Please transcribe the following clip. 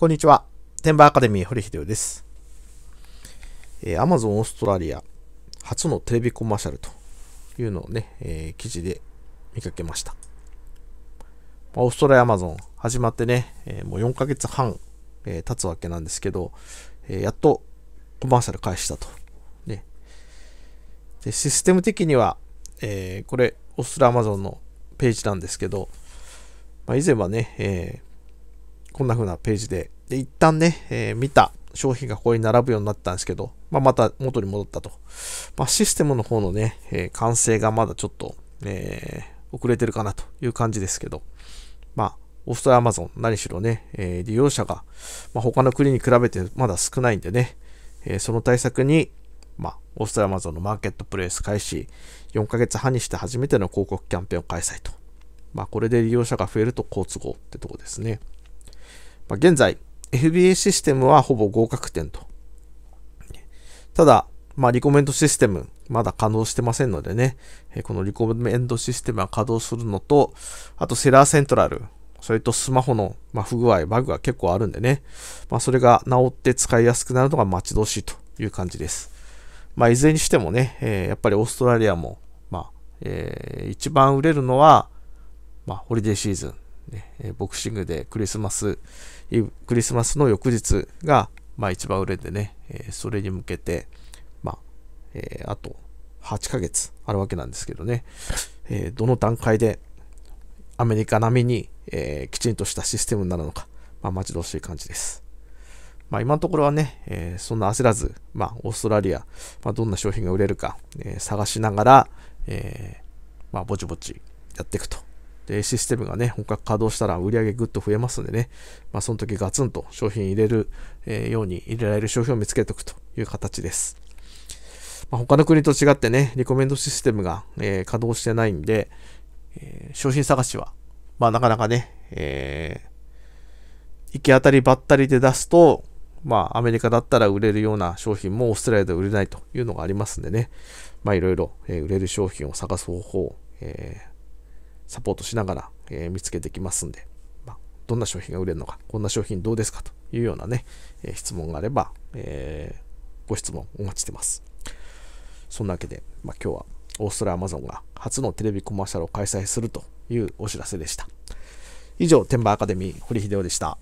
こんにちは。天馬アカデミー、堀秀夫です。えー、Amazon オーストラリア初のテレビコマーシャルというのをね、えー、記事で見かけました。まあ、オーストラリア Amazon 始まってね、えー、もう4ヶ月半、えー、経つわけなんですけど、えー、やっとコマーシャル開始したと。ね、でシステム的には、えー、これ、オーストラリア Amazon のページなんですけど、まあ、以前はね、えーこんな風なページで、で一旦ね、えー、見た商品がここに並ぶようになったんですけど、まあ、また元に戻ったと。まあ、システムの方のね、えー、完成がまだちょっと、えー、遅れてるかなという感じですけど、まあ、オーストラリアアマゾン、何しろね、えー、利用者が、まあ、他の国に比べてまだ少ないんでね、えー、その対策に、まあ、オーストラリアアマゾンのマーケットプレイス開始、4ヶ月半にして初めての広告キャンペーンを開催と。まあ、これで利用者が増えると好都合ってとこですね。まあ、現在、FBA システムはほぼ合格点と。ただ、まあ、リコメントシステム、まだ稼働してませんのでね、えこのリコメントシステムは稼働するのと、あとセラーセントラル、それとスマホの、ま不具合、バグが結構あるんでね、まあ、それが治って使いやすくなるのが待ち遠しいという感じです。まあ、いずれにしてもね、えー、やっぱりオーストラリアも、まあ、えー、一番売れるのは、まあ、ホリデーシーズン。ね、ボクシングでクリスマス、クリスマスの翌日が、まあ、一番売れてね、それに向けて、まあ、えあと8ヶ月あるわけなんですけどね、えどの段階でアメリカ並みに、えきちんとしたシステムになるのか、まあ、待ち遠しい感じです。まあ、今のところはね、えそんな焦らず、まあ、オーストラリア、まあ、どんな商品が売れるか、え探しながら、えまあ、ぼちぼちやっていくとで、システムがね、本格稼働したら売り上げぐっと増えますんでね、まあ、その時ガツンと商品入れる、えー、ように入れられる商品を見つけておくという形です。まあ、他の国と違ってね、リコメンドシステムが、えー、稼働してないんで、えー、商品探しは、まあ、なかなかね、え行き当たりばったりで出すと、まあ、アメリカだったら売れるような商品もオーストラリアで売れないというのがありますんでね、まあ、いろいろ、え売れる商品を探す方法、えー、サポートしながら、えー、見つけてきますんで、まあ、どんな商品が売れるのか、こんな商品どうですかというようなね、えー、質問があれば、えー、ご質問お待ちしてます。そんなわけで、まあ、今日はオーストラリアマゾンが初のテレビコマーシャルを開催するというお知らせでした。以上、天馬アカデミー、堀秀夫でした。